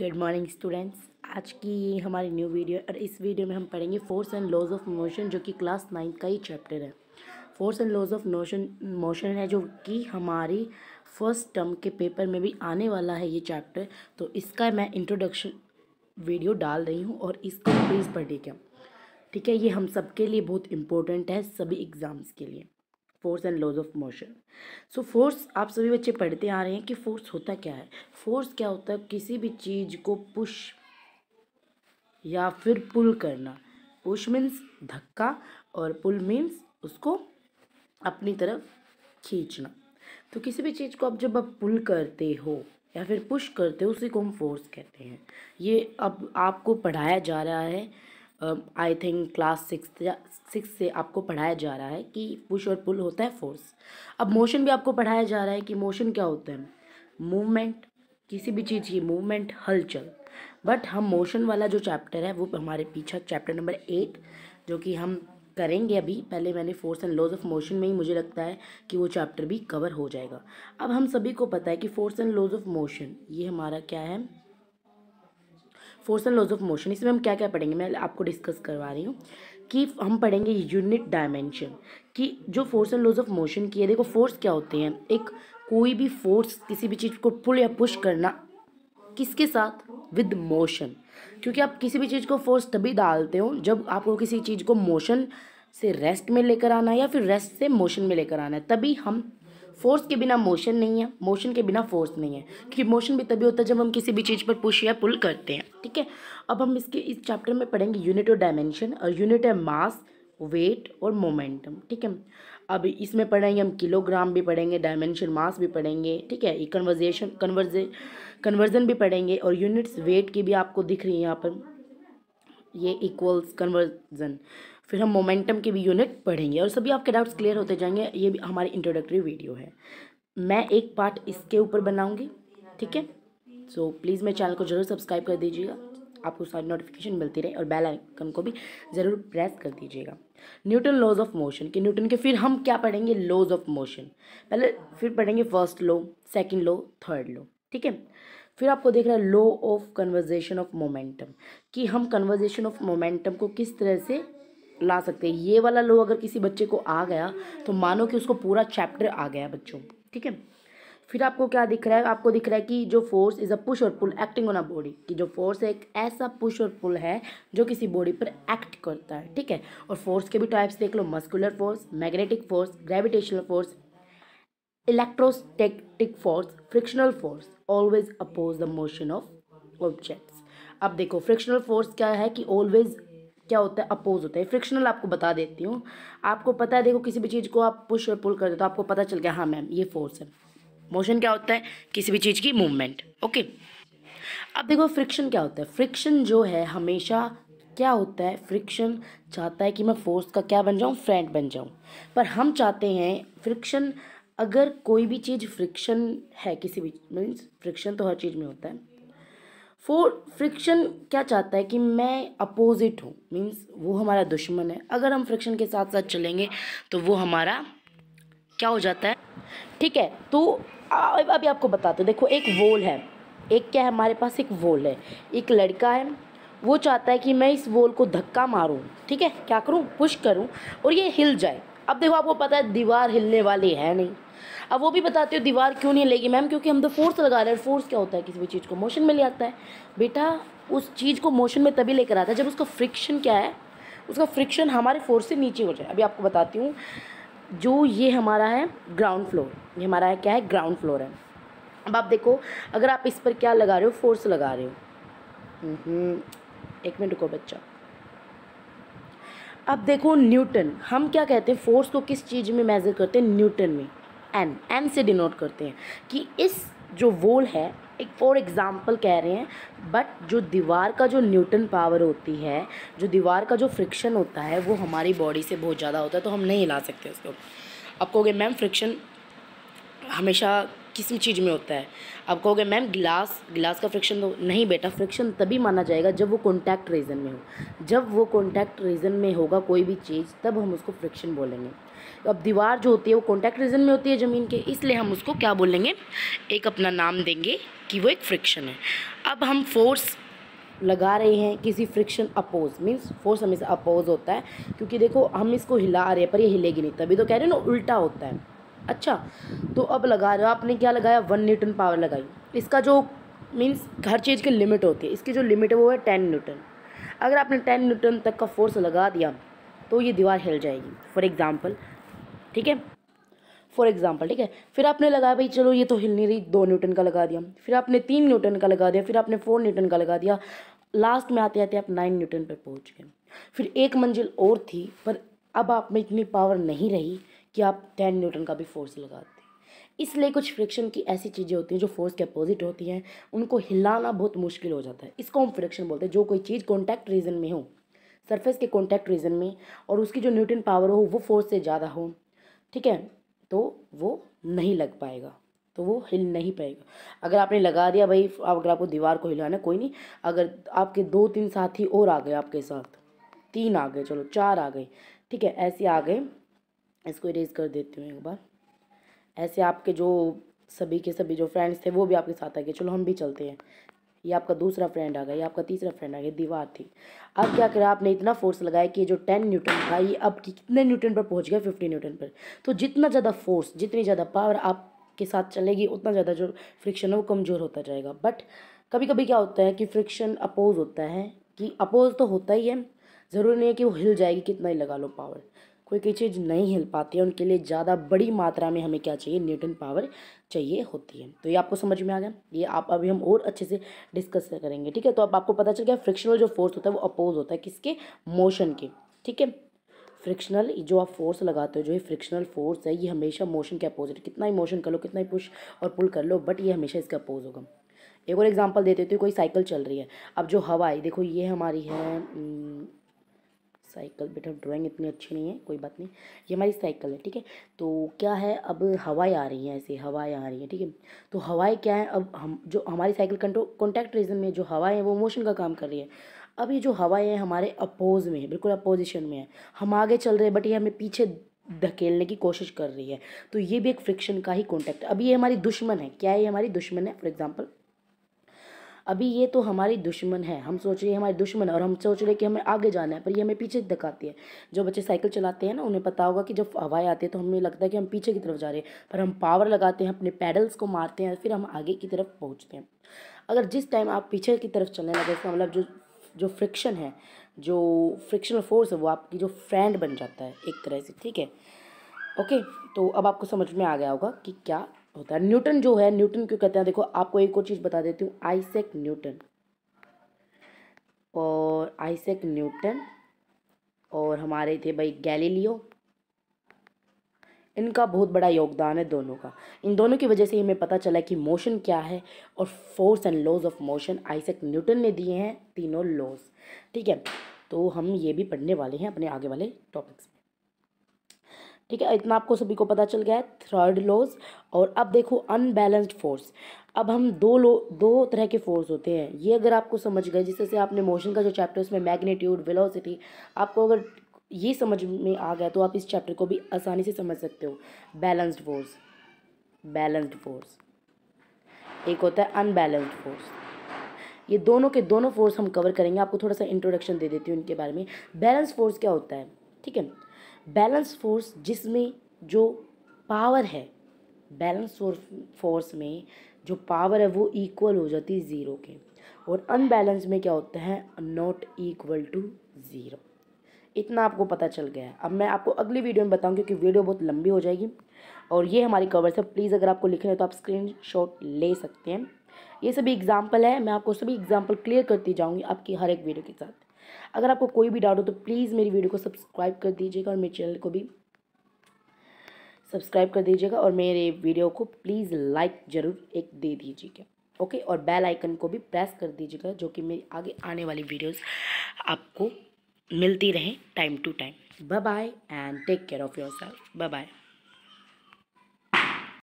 good morning students आज की ये हमारी न्यू वीडियो और इस वीडियो में हम पढ़ेंगे force and laws of motion जो कि क्लास नाइन्थ का ही चैप्टर है force and laws of motion motion है जो कि हमारी फर्स्ट टर्म के पेपर में भी आने वाला है ये चैप्टर तो इसका मैं इंट्रोडक्शन वीडियो डाल रही हूँ और इसको प्लीज़ पढ़िएगा ठीक है ये हम सबके लिए बहुत इम्पोर्टेंट है सभी एग्ज़ाम्स के लिए force and laws of motion so force आप सभी बच्चे पढ़ते आ रहे हैं कि फोर्स होता क्या है फोर्स क्या होता है किसी भी चीज़ को पुश या फिर पुल करना पुश मीन्स धक्का और पुल मीन्स उसको अपनी तरफ खींचना तो किसी भी चीज़ को आप जब आप पुल करते हो या फिर पुश करते हो उसी को हम फोर्स कहते हैं ये अब आपको पढ़ाया जा रहा है I think class six six से आपको पढ़ाया जा रहा है कि पुश और पुल होता है फोर्स अब मोशन भी आपको पढ़ाया जा रहा है कि मोशन क्या होता है मूवमेंट किसी भी चीज़ की मूवमेंट हलचल बट हम मोशन वाला जो चैप्टर है वो हमारे पीछा चैप्टर नंबर एट जो कि हम करेंगे अभी पहले मैंने force and laws of motion में ही मुझे लगता है कि वो चैप्टर भी कवर हो जाएगा अब हम सभी को पता है कि force and laws of motion ये हमारा क्या है force and laws of motion इसमें हम क्या क्या पढ़ेंगे मैं आपको डिस्कस करवा रही हूँ कि हम पढ़ेंगे यूनिट डायमेंशन कि जो force and laws of motion की है देखो फोर्स क्या होते हैं एक कोई भी फोर्स किसी भी चीज़ को पुल या पुश करना किसके साथ विद मोशन क्योंकि आप किसी भी चीज़ को फोर्स तभी डालते हो जब आपको किसी चीज़ को मोशन से रेस्ट में लेकर आना है या फिर रेस्ट से मोशन में लेकर आना है तभी हम फोर्स के बिना मोशन नहीं है मोशन के बिना फोर्स नहीं है क्योंकि मोशन भी तभी होता है जब हम किसी भी चीज़ पर पुश या पुल करते हैं ठीक है अब हम इसके इस चैप्टर में पढ़ेंगे यूनिट और डायमेंशन और यूनिट है मास वेट और मोमेंटम ठीक है अब इसमें पढ़ेंगे हम किलोग्राम भी पढ़ेंगे डायमेंशन मास भी पढ़ेंगे ठीक है कन्वर्जेशन कन्वर्जे कन्वर्जन भी पढ़ेंगे और यूनिट्स वेट की भी आपको दिख रही है यहाँ पर ये इक्वल्स कन्वर्जन फिर हम मोमेंटम के भी यूनिट पढ़ेंगे और सभी आपके डाउट्स क्लियर होते जाएंगे ये भी हमारी इंट्रोडक्टरी वीडियो है मैं एक पार्ट इसके ऊपर बनाऊंगी ठीक है सो प्लीज़ मेरे चैनल को जरूर सब्सक्राइब कर दीजिएगा आपको सारी नोटिफिकेशन मिलती रहे और बेल आइकन को भी ज़रूर प्रेस कर दीजिएगा न्यूटन लॉज ऑफ मोशन कि न्यूटन के फिर हम क्या पढ़ेंगे लॉज ऑफ मोशन पहले फिर पढ़ेंगे first law second law third law ठीक है फिर आपको देख रहा है law of conservation of momentum कि हम कन्वर्जेशन ऑफ मोमेंटम को किस तरह से ला सकते हैं ये वाला लो अगर किसी बच्चे को आ गया तो मानो कि उसको पूरा चैप्टर आ गया बच्चों ठीक है फिर आपको क्या दिख रहा है आपको दिख रहा है कि जो फोर्स इज़ अ पुश और pull acting on a body कि जो फोर्स है एक ऐसा पुश और पुल है जो किसी बॉडी पर एक्ट करता है ठीक है और फोर्स के भी टाइप्स देख लो muscular force magnetic force gravitational force electrostatic force frictional force always oppose the motion of objects अब देखो फ्रिक्शनल फोर्स क्या है कि ऑलवेज क्या होता है अपोज होता है फ्रिक्शनल आपको बता देती हूँ आपको पता है देखो किसी भी चीज़ को आप पुश और पुल कर दो तो आपको पता चल गया हाँ मैम ये फोर्स है मोशन क्या होता है किसी भी चीज़ की मूवमेंट ओके अब देखो फ्रिक्शन क्या होता है फ्रिक्शन जो है हमेशा क्या होता है फ्रिक्शन चाहता है कि मैं फोर्स का क्या बन जाऊँ फ्रेंड बन जाऊँ पर हम चाहते हैं फ्रिक्शन अगर कोई भी चीज़ फ्रिक्शन है किसी भी मीन्स फ्रिक्शन तो हर चीज़ में होता है फोर फ्रिक्शन क्या चाहता है कि मैं अपोजिट हूँ मीन्स वो हमारा दुश्मन है अगर हम फ्रिक्शन के साथ साथ चलेंगे तो वो हमारा क्या हो जाता है ठीक है तो अभी आपको बताते देखो एक वोल है एक क्या है हमारे पास एक वोल है एक लड़का है वो चाहता है कि मैं इस वोल को धक्का मारूँ ठीक है क्या करूँ पुश करूँ और ये हिल जाए अब देखो आपको पता है दीवार हिलने वाली है नहीं अब वो भी बताते हो दीवार क्यों नहीं लेगी मैम क्योंकि हम तो फोर्स लगा रहे हैं फोर्स क्या होता है किसी भी चीज़ को मोशन में ले आता है बेटा उस चीज़ को मोशन में तभी लेकर आता है जब उसका फ्रिक्शन क्या है उसका फ्रिक्शन हमारे फोर्स से नीचे हो जाए अभी आपको बताती हूँ जो ये हमारा है ग्राउंड फ्लोर ये हमारा है क्या है ग्राउंड फ्लोर है अब आप देखो अगर आप इस पर क्या लगा रहे हो फोर्स लगा रहे हो हम्म, एक मिनट रुको बच्चा अब देखो न्यूटन हम क्या कहते हैं फोर्स को किस चीज़ में मेज़र करते हैं न्यूटन में एन एन से डिनोट करते हैं कि इस जो वोल है एक फॉर एग्ज़ाम्पल कह रहे हैं बट जो दीवार का जो न्यूटन पावर होती है जो दीवार का जो फ्रिक्शन होता है वो हमारी बॉडी से बहुत ज़्यादा होता है तो हम नहीं हिला सकते उसको आप कहोगे मैम फ्रिक्शन हमेशा किसी चीज़ में होता है आप कहोगे मैम गिलास गिलास का फ्रिक्शन तो नहीं बेटा फ्रिक्शन तभी माना जाएगा जब वो कॉन्टैक्ट रीजन में हो जब वो कॉन्टैक्ट रीजन में होगा कोई भी चीज़ तब हम उसको फ्रिक्शन बोलेंगे अब दीवार जो होती है वो कॉन्टैक्ट रीजन में होती है ज़मीन के इसलिए हम उसको क्या बोलेंगे एक अपना नाम देंगे कि वो एक फ्रिक्शन है अब हम फोर्स लगा रहे हैं किसी फ्रिक्शन अपोज मीन्स फोर्स हमेशा अपोज होता है क्योंकि देखो हम इसको हिला रहे हैं पर ये हिलेगी नहीं तभी तो कह रहे हैं ना उल्टा होता है अच्छा तो अब लगा रहे हो आपने क्या लगाया वन न्यूटन पावर लगाई इसका जो मीन्स हर चीज़ की लिमिट होती है इसकी जो लिमिट है वो है टेन न्यूटन अगर आपने टेन न्यूटन तक का फोर्स लगा दिया तो ये दीवार हिल जाएगी फॉर एग्ज़ाम्पल ठीक है फॉर एग्ज़ाम्पल ठीक है फिर आपने लगाया भाई चलो ये तो हिल नहीं रही दो न्यूटन का लगा दिया फिर आपने तीन न्यूटन का लगा दिया फिर आपने फोर न्यूटन का लगा दिया लास्ट में आते आते आप नाइन न्यूटन पर पहुँच गए फिर एक मंजिल और थी पर अब आप में इतनी पावर नहीं रही कि आप टेन न्यूटन का भी फोर्स लगाते हैं इसलिए कुछ फ्रिक्शन की ऐसी चीज़ें होती हैं जो फोर्स के अपोजिट होती हैं उनको हिलाना बहुत मुश्किल हो जाता है इसको हम फ्रिक्शन बोलते हैं जो कोई चीज़ कॉन्टैक्ट रीजन में हो सरफेस के कॉन्टैक्ट रीजन में और उसकी जो न्यूटन पावर हो वो फोर्स से ज़्यादा हो ठीक है तो वो नहीं लग पाएगा तो वो हिल नहीं पाएगा अगर आपने लगा दिया भाई अगर आपको दीवार को हिलाना कोई नहीं अगर आपके दो तीन साथी और आ गए आपके साथ तीन आ गए चलो चार आ गए ठीक है ऐसे आ गए इसको इरेज कर देती हूँ एक बार ऐसे आपके जो सभी के सभी जो फ्रेंड्स थे वो भी आपके साथ आ गए चलो हम भी चलते हैं ये आपका दूसरा फ्रेंड आ गया ये आपका तीसरा फ्रेंड आ गया दीवार थी अब क्या करा आपने इतना फोर्स लगाया कि जो टेन न्यूटन था ये अब कितने न्यूटन पर पहुंच गया फिफ्टी न्यूटन पर तो जितना ज़्यादा फोर्स जितनी ज़्यादा पावर आपके साथ चलेगी उतना ज़्यादा जो फ्रिक्शन है वो कमज़ोर होता जाएगा बट कभी कभी क्या होता है कि फ्रिक्शन अपोज होता है कि अपोज तो होता ही है ज़रूरी नहीं है कि वो हिल जाएगी कितना ही लगा लो पावर कोई कोई चीज़ नहीं हिल पाती है उनके लिए ज़्यादा बड़ी मात्रा में हमें क्या चाहिए न्यूटन पावर चाहिए होती है तो ये आपको समझ में आ गया ये आप अभी हम और अच्छे से डिस्कस करेंगे ठीक है तो अब आपको पता चल गया फ्रिक्शनल जो फोर्स होता है वो अपोज होता है किसके मोशन के ठीक है फ्रिक्शनल जो आप फोर्स लगाते हो जो ये फ्रिक्शनल फोर्स है ये हमेशा मोशन के अपोजिट कितना ही मोशन कर लो कितना ही पुश और पुल कर लो बट ये हमेशा इसका अपोज होगा एक और एग्जांपल देते हो कोई साइकिल चल रही है अब जो हवा है देखो ये हमारी है साइकिल बेटा ड्राइंग इतनी अच्छी नहीं है कोई बात नहीं ये हमारी साइकिल है ठीक है तो क्या है अब हवाएं आ रही हैं ऐसे हवाएं आ रही हैं ठीक है तो हवाएं क्या है अब हम जो हमारी साइकिल कंट्रो कॉन्टैक्ट रीजन में जो हवाएं हैं वो मोशन का काम कर रही है अब ये जो हवाएं हैं हमारे अपोज में है बिल्कुल अपोजिशन में है हम आगे चल रहे हैं बट ये हमें पीछे धकेलने की कोशिश कर रही है तो ये भी एक फ्रिक्शन का ही कॉन्टैक्ट अब ये हमारी दुश्मन है क्या ये हमारी दुश्मन है फॉर एग्जाम्पल अभी ये तो हमारी दुश्मन है हम सोच रहे हैं हमारी दुश्मन है और हम सोच रहे हैं कि हमें आगे जाना है पर ये हमें पीछे दिखाती है जो बच्चे साइकिल चलाते हैं ना उन्हें पता होगा कि जब हवाएं आती है तो हमें लगता है कि हम पीछे की तरफ जा रहे हैं पर हम पावर लगाते हैं अपने पैडल्स को मारते हैं फिर हम आगे की तरफ पहुँचते हैं अगर जिस टाइम आप पीछे की तरफ चलने लगे इसका मतलब जो जो फ्रिक्शन है जो फ्रिक्शनल फोर्स है वो आपकी जो फ्रेंड बन जाता है एक तरह से ठीक है ओके तो अब आपको समझ में आ गया होगा कि क्या होता है न्यूटन जो है न्यूटन क्यों कहते हैं देखो आपको एक और चीज़ बता देती हूँ आइसेक न्यूटन और आइसेक न्यूटन और हमारे थे भाई गैलीलियो इनका बहुत बड़ा योगदान है दोनों का इन दोनों की वजह से हमें पता चला कि मोशन क्या है और force and laws of motion Isaac Newton ने दिए हैं तीनों लॉज ठीक है तो हम ये भी पढ़ने वाले हैं अपने आगे वाले टॉपिक्स ठीक है इतना आपको सभी को पता चल गया है थर्ड लॉज और अब देखो अनबैलेंस्ड फोर्स अब हम दो लो दो तरह के फोर्स होते हैं ये अगर आपको समझ गए जिससे से आपने मोशन का जो चैप्टर उसमें मैग्नीट्यूड वेलोसिटी आपको अगर ये समझ में आ गया तो आप इस चैप्टर को भी आसानी से समझ सकते हो बैलेंस्ड फोर्स बैलेंस्ड फोर्स एक होता है अनबैलेंस्ड फोर्स ये दोनों के दोनों फोर्स हम कवर करेंगे आपको थोड़ा सा इंट्रोडक्शन दे देती हूँ इनके बारे में बैलेंस फोर्स क्या होता है ठीक है बैलेंस फोर्स जिसमें जो पावर है बैलेंस फोर्स में जो पावर है वो इक्वल हो जाती है ज़ीरो के और अनबैलेंस में क्या होता है नॉट इक्वल टू ज़ीरो इतना आपको पता चल गया है अब मैं आपको अगली वीडियो में बताऊँ क्योंकि वीडियो बहुत लंबी हो जाएगी और ये हमारी कवर से प्लीज़ अगर आपको लिखना है तो आप स्क्रीन ले सकते हैं ये सभी एग्जाम्पल है मैं आपको सभी एग्जाम्पल क्लियर करती जाऊँगी आपकी हर एक वीडियो के साथ अगर आपको कोई भी डाउट हो तो प्लीज़ मेरी वीडियो को सब्सक्राइब कर दीजिएगा और मेरे चैनल को भी सब्सक्राइब कर दीजिएगा और मेरे वीडियो को प्लीज़ लाइक ज़रूर एक दे दीजिएगा ओके और बेल आइकन को भी प्रेस कर दीजिएगा जो कि मेरी आगे आने वाली वीडियोस आपको मिलती रहें time to time bye bye and take care of yourself bye bye